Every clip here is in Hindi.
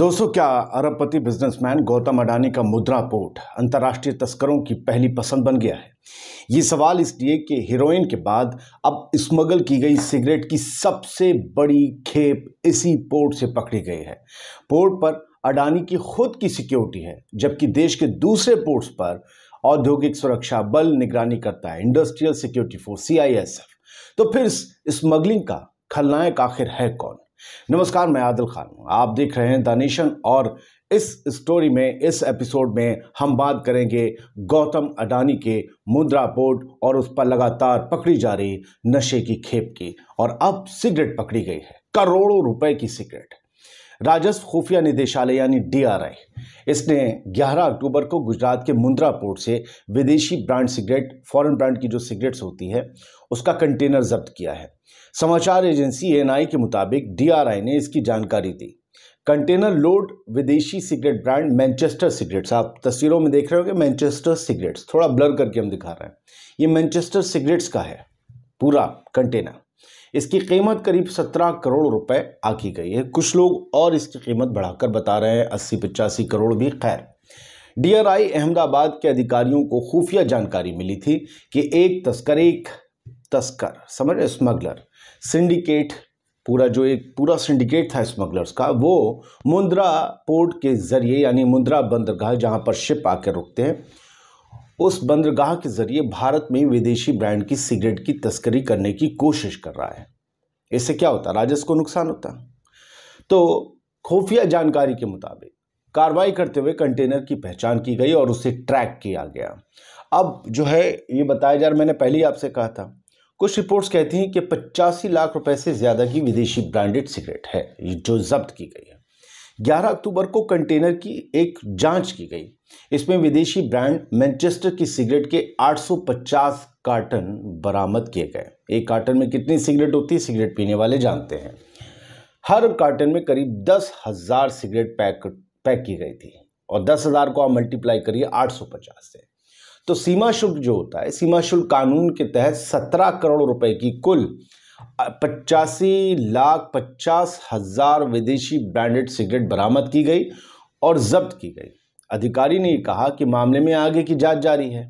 दोस्तों क्या अरबपति बिजनेसमैन गौतम अडानी का मुद्रा पोर्ट अंतर्राष्ट्रीय तस्करों की पहली पसंद बन गया है ये सवाल इसलिए कि हीरोइन के बाद अब स्मगल की गई सिगरेट की सबसे बड़ी खेप इसी पोर्ट से पकड़ी गई है पोर्ट पर अडानी की खुद की सिक्योरिटी है जबकि देश के दूसरे पोर्ट्स पर औद्योगिक सुरक्षा बल निगरानी करता है इंडस्ट्रियल सिक्योरिटी फोर्स सी तो फिर स्मगलिंग का खलनायक आखिर है कौन नमस्कार मैं आदिल खान आप देख रहे हैं द नेशन और इस स्टोरी में इस एपिसोड में हम बात करेंगे गौतम अडानी के मुद्रा बोर्ड और उस पर लगातार पकड़ी जा रही नशे की खेप की और अब सिगरेट पकड़ी गई है करोड़ों रुपए की सिगरेट राजस्व खुफिया निदेशालय यानी डीआरआई इसने 11 अक्टूबर को गुजरात के मुंद्रा पोर्ट से विदेशी ब्रांड सिगरेट फॉरेन ब्रांड की जो सिगरेट्स होती है उसका कंटेनर जब्त किया है समाचार एजेंसी एएनआई के मुताबिक डीआरआई ने इसकी जानकारी दी कंटेनर लोड विदेशी सिगरेट ब्रांड मैनचेस्टर सिगरेट्स आप तस्वीरों में देख रहे हो कि मैनचेस्टर सिगरेट्स थोड़ा ब्लर करके हम दिखा रहे हैं ये मैनचेस्टर सिगरेट्स का है पूरा कंटेनर इसकी कीमत करीब सत्रह करोड़ रुपए आकी गई है कुछ लोग और इसकी कीमत बढ़ाकर बता रहे हैं अस्सी पचासी करोड़ भी खैर डी अहमदाबाद के अधिकारियों को खुफिया जानकारी मिली थी कि एक तस्कर एक तस्कर समझ रहे स्मगलर सिंडिकेट पूरा जो एक पूरा सिंडिकेट था स्मगलर्स का वो मुंद्रा पोर्ट के ज़रिए यानी मुंद्रा बंदरगाह जहाँ पर शिप आकर रुकते हैं उस बंदरगाह के ज़रिए भारत में विदेशी ब्रांड की सिगरेट की तस्करी करने की कोशिश कर रहा है इससे क्या होता राजस्व को नुकसान होता तो खुफिया जानकारी के मुताबिक कार्रवाई करते हुए कंटेनर की पहचान की गई और उसे ट्रैक किया गया अब जो है ये बताया जा रहा मैंने पहले ही आपसे कहा था कुछ रिपोर्ट्स कहती हैं कि पचासी लाख रुपए से ज़्यादा की विदेशी ब्रांडेड सिगरेट है जो जब्त की गई है 11 अक्टूबर को कंटेनर की एक जांच की गई इसमें विदेशी ब्रांड मैनचेस्टर की सिगरेट के 850 कार्टन बरामद किए गए एक कार्टन में कितनी सिगरेट होती है सिगरेट पीने वाले जानते हैं हर कार्टन में करीब दस हज़ार सिगरेट पैक पैक की गई थी और दस हज़ार को आप मल्टीप्लाई करिए 850 से तो सीमा शुल्क जो होता है सीमा शुल्क कानून के तहत सत्रह करोड़ रुपए की कुल पचासी लाख पचास हजार विदेशी ब्रांडेड सिगरेट बरामद की गई और जब्त की गई अधिकारी ने कहा कि मामले में आगे की जांच जारी है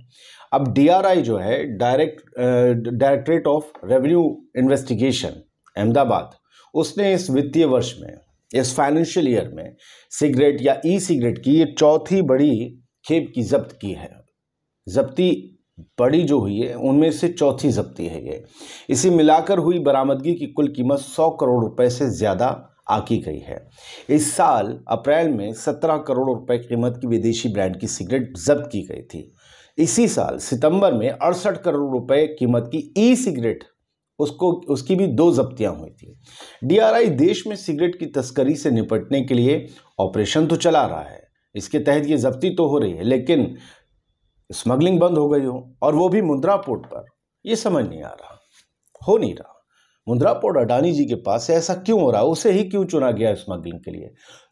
अब डीआरआई जो है direct directorate of revenue investigation Ahmedabad उसने इस वित्तीय वर्ष में इस फाइनेंशियल ईयर में सिगरेट या ई सिगरेट की ये चौथी बड़ी खेप की जब्त की है जब्ती बड़ी जो हुई है उनमें से चौथी जब्ती है ये इसी मिलाकर हुई बरामदगी की कुल कीमत सौ करोड़ रुपए से ज़्यादा आकी गई है इस साल अप्रैल में सत्रह करोड़ रुपए कीमत की विदेशी ब्रांड की सिगरेट जब्त की गई थी इसी साल सितंबर में अड़सठ करोड़ रुपए कीमत की ई सिगरेट उसको उसकी भी दो जब्तियां हुई थी डी देश में सिगरेट की तस्करी से निपटने के लिए ऑपरेशन तो चला रहा है इसके तहत ये जब्ती तो हो रही है लेकिन स्मगलिंग बंद हो गई हो और वो भी मुंद्रा पोर्ट पर ये समझ नहीं आ रहा हो नहीं रहा मुंद्रा पोर्ट अडानी जी के पास ऐसा क्यों हो रहा है उसे ही क्यों चुना गया स्मगलिंग के लिए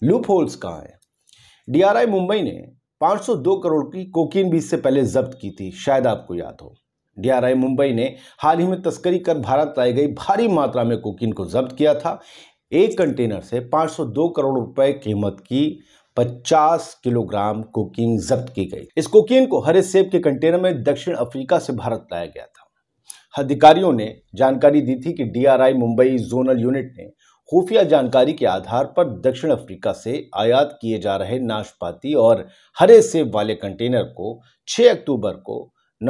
लूप होल्स कहाँ हैं डी मुंबई ने 502 करोड़ की कोकीन भी इससे पहले जब्त की थी शायद आपको याद हो डीआरआई मुंबई ने हाल ही में तस्करी कर भारत लाई गई भारी मात्रा में कोकीन को जब्त किया था एक कंटेनर से 502 करोड़ रुपए कीमत की 50 किलोग्राम कोकीन जब्त की गई इस कोकीन को हरे सेब के कंटेनर में दक्षिण अफ्रीका से भारत लाया गया था अधिकारियों ने जानकारी दी थी कि डीआरआई मुंबई जोनल यूनिट ने खुफिया जानकारी के आधार पर दक्षिण अफ्रीका से आयात किए जा रहे नाशपाती और हरे सेब वाले कंटेनर को 6 अक्टूबर को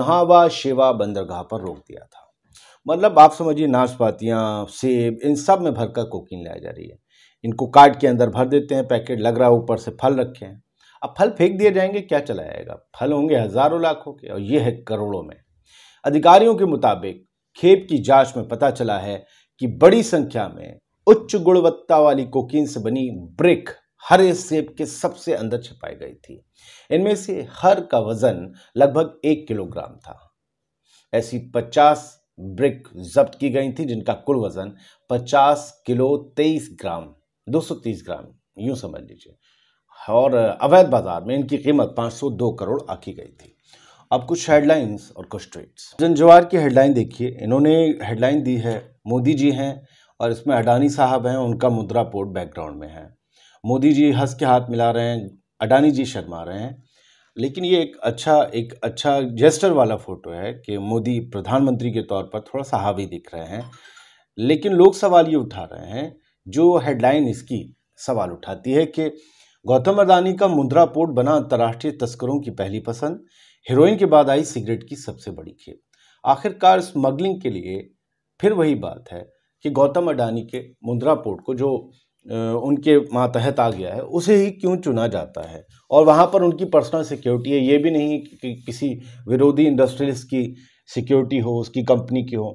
नहावा शेवा बंदरगाह पर रोक दिया था मतलब आप समझिए नाशपातियाँ सेब इन सब में भरकर कोकीन लाई जा रही है इनको कार्ड के अंदर भर देते हैं पैकेट लग रहा है ऊपर से फल रखे हैं अब फल फेंक दिए जाएंगे क्या चला जाएगा फल होंगे हज़ारों लाखों के और ये है करोड़ों में अधिकारियों के मुताबिक खेप की जांच में पता चला है कि बड़ी संख्या में उच्च गुणवत्ता वाली कोकीन से बनी ब्रिक हरे सेब के सबसे अंदर छिपाई गई थी इनमें से हर का वजन लगभग एक किलोग्राम था ऐसी पचास ब्रिक जब्त की गई थी जिनका कुल वजन पचास किलो तेईस ग्राम 230 ग्राम यूँ समझ लीजिए और अवैध बाजार में इनकी कीमत 502 करोड़ आकी गई थी अब कुछ हेडलाइंस और कुछ ट्वीट्स जनजवार की हेडलाइन देखिए इन्होंने हेडलाइन दी है मोदी जी हैं और इसमें अडानी साहब हैं उनका मुद्रा पोर्ट बैकग्राउंड में है मोदी जी हंस के हाथ मिला रहे हैं अडानी जी शर्मा रहे हैं लेकिन ये एक अच्छा एक अच्छा जेस्टर वाला फोटो है कि मोदी प्रधानमंत्री के तौर पर थोड़ा सा हावी दिख रहे हैं लेकिन लोग सवाल ये उठा रहे हैं जो हेडलाइन इसकी सवाल उठाती है कि गौतम अदानी का मुंद्रा पोर्ट बना अंतर्राष्ट्रीय तस्करों की पहली पसंद हीरोइन के बाद आई सिगरेट की सबसे बड़ी खेप आखिरकार स्मगलिंग के लिए फिर वही बात है कि गौतम अडानी के मुंद्रा पोर्ट को जो उनके मातहत आ गया है उसे ही क्यों चुना जाता है और वहाँ पर उनकी पर्सनल सिक्योरिटी है ये भी नहीं कि किसी विरोधी इंडस्ट्रियलिस्ट की सिक्योरिटी हो उसकी कंपनी की हो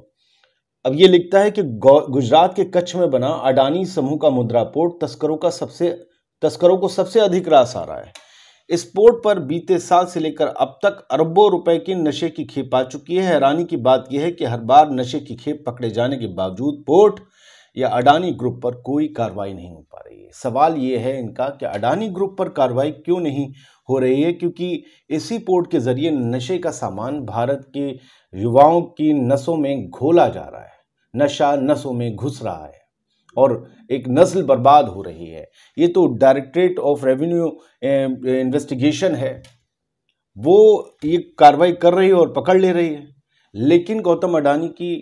अब ये लिखता है कि गुजरात के कच्छ में बना अडानी समूह का मुद्रा पोर्ट तस्करों का सबसे तस्करों को सबसे अधिक रास आ रहा है इस पोर्ट पर बीते साल से लेकर अब तक अरबों रुपए की नशे की खेप आ चुकी है हैरानी की बात यह है कि हर बार नशे की खेप पकड़े जाने के बावजूद पोर्ट या अडानी ग्रुप पर कोई कार्रवाई नहीं हो पा रही है सवाल ये है इनका कि अडानी ग्रुप पर कार्रवाई क्यों नहीं हो रही है क्योंकि इसी पोर्ट के ज़रिए नशे का सामान भारत के युवाओं की नसों में घोला जा रहा है नशा नसों में घुस रहा है और एक नस्ल बर्बाद हो रही है ये तो डायरेक्टरेट ऑफ रेवेन्यू इन्वेस्टिगेशन है वो ये कार्रवाई कर रही है और पकड़ ले रही है लेकिन गौतम अडानी की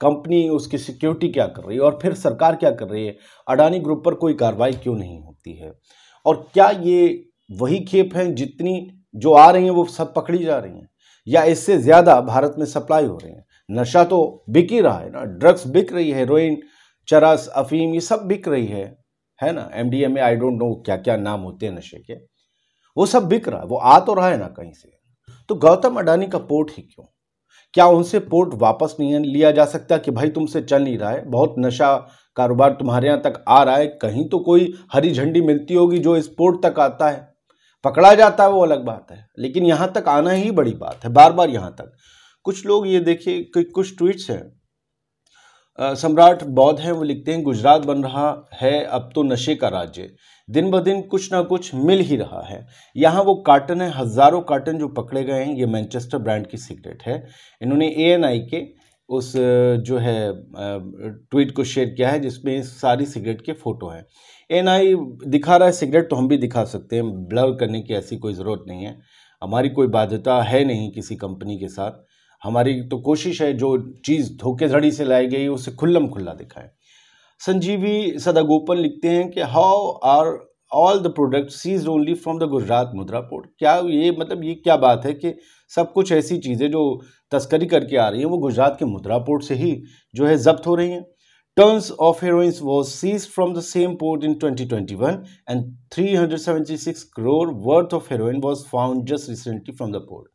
कंपनी उसकी सिक्योरिटी क्या कर रही है और फिर सरकार क्या कर रही है अडानी ग्रुप पर कोई कार्रवाई क्यों नहीं होती है और क्या ये वही खेप हैं जितनी जो आ रही हैं वो सब पकड़ी जा रही हैं या इससे ज़्यादा भारत में सप्लाई हो रहे हैं नशा तो बिक ही रहा है ना ड्रग्स बिक रही है हेरोइन चरस अफीम ये सब बिक रही है है ना M D M A I don't know क्या क्या नाम होते हैं नशे के वो सब बिक रहा है वो आ तो रहा है ना कहीं से तो गौतम अडानी का पोर्ट ही क्यों क्या उनसे पोर्ट वापस नहीं लिया जा सकता कि भाई तुमसे चल नहीं रहा है बहुत नशा कारोबार तुम्हारे यहाँ तक आ रहा है कहीं तो कोई हरी झंडी मिलती होगी जो इस पोर्ट तक आता है पकड़ा जाता है वो अलग बात है लेकिन यहाँ तक आना ही बड़ी बात है बार बार यहाँ तक कुछ लोग ये देखिए कुछ ट्वीट्स हैं सम्राट बौद्ध हैं वो लिखते हैं गुजरात बन रहा है अब तो नशे का राज्य दिन ब दिन कुछ ना कुछ मिल ही रहा है यहाँ वो कार्टन है हज़ारों कार्टन जो पकड़े गए हैं ये मैनचेस्टर ब्रांड की सिगरेट है इन्होंने ए के उस जो है ट्वीट को शेयर किया है जिसमें सारी सिगरेट के फ़ोटो हैं एन आई दिखा रहा है सिगरेट तो हम भी दिखा सकते हैं ब्लर करने की ऐसी कोई ज़रूरत नहीं है हमारी कोई बाध्यता है नहीं किसी कंपनी के साथ हमारी तो कोशिश है जो चीज़ धोखेधड़ी से लाई गई उसे खुल्लम खुल्ला दिखाएं संजीवी सदागोपन लिखते हैं कि how are all the product seize only from the Gujarat Mundra port क्या ये मतलब ये क्या बात है कि सब कुछ ऐसी चीज़ें जो तस्करी करके आ रही हैं वो गुजरात के मुद्रा पोर्ट से ही जो है जब्त हो रही हैं tonnes of heroins was seize from the same port in 2021 and three hundred seventy six crore worth of heroin was found just recently from the port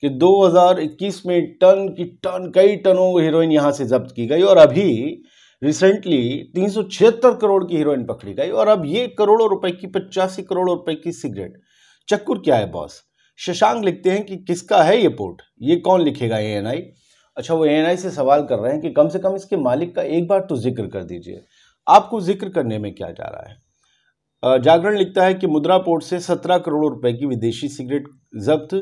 कि दो हज़ार इक्कीस में टन की टन कई टनों हीरोइन यहाँ से जब्त की गई और अभी रिसेंटली तीन करोड़ की हीरोइन पकड़ी गई और अब ये करोड़ों रुपए की पचासी करोड़ रुपए की सिगरेट चक्कर क्या है बॉस शशांक लिखते हैं कि किसका है ये पोर्ट ये कौन लिखेगा ए एन आई अच्छा वो एन आई से सवाल कर रहे हैं कि कम से कम इसके मालिक का एक बार तो जिक्र कर दीजिए आपको जिक्र करने में क्या जा रहा है जागरण लिखता है कि मुद्रा पोर्ट से सत्रह करोड़ रुपए की विदेशी सिगरेट जब्त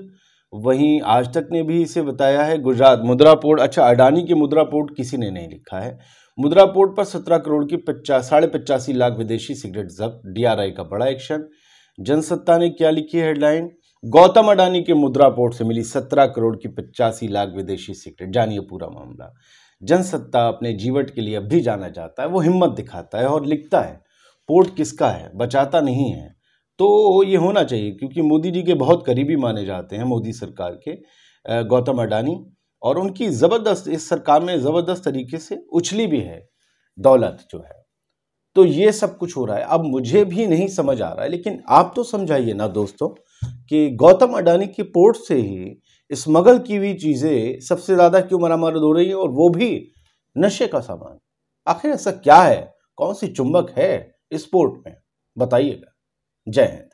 वहीं आज तक ने भी इसे बताया है गुजरात मुद्रा पोर्ट अच्छा अडानी के मुद्रा पोर्ट किसी ने नहीं लिखा है मुद्रा पोर्ट पर सत्रह करोड़ की पचास साढ़े पचासी लाख विदेशी सिगरेट जब्त डीआरआई का बड़ा एक्शन जनसत्ता ने क्या लिखी हेडलाइन गौतम अडानी के मुद्रा पोर्ट से मिली सत्रह करोड़ की पचासी लाख विदेशी सिगरेट जानिए पूरा मामला जनसत्ता अपने जीवट के लिए अब भी जाना जाता है वो हिम्मत दिखाता है और लिखता है पोर्ट किसका है बचाता नहीं है तो ये होना चाहिए क्योंकि मोदी जी के बहुत करीबी माने जाते हैं मोदी सरकार के गौतम अडानी और उनकी ज़बरदस्त इस सरकार में ज़बरदस्त तरीके से उछली भी है दौलत जो है तो ये सब कुछ हो रहा है अब मुझे भी नहीं समझ आ रहा है लेकिन आप तो समझाइए ना दोस्तों कि गौतम अडानी के पोर्ट से ही स्मगल की हुई चीज़ें सबसे ज़्यादा क्यों मरामद हो रही है और वो भी नशे का सामान आखिर ऐसा क्या है कौन सी चुंबक है इस पोर्ट में बताइएगा जय हिंद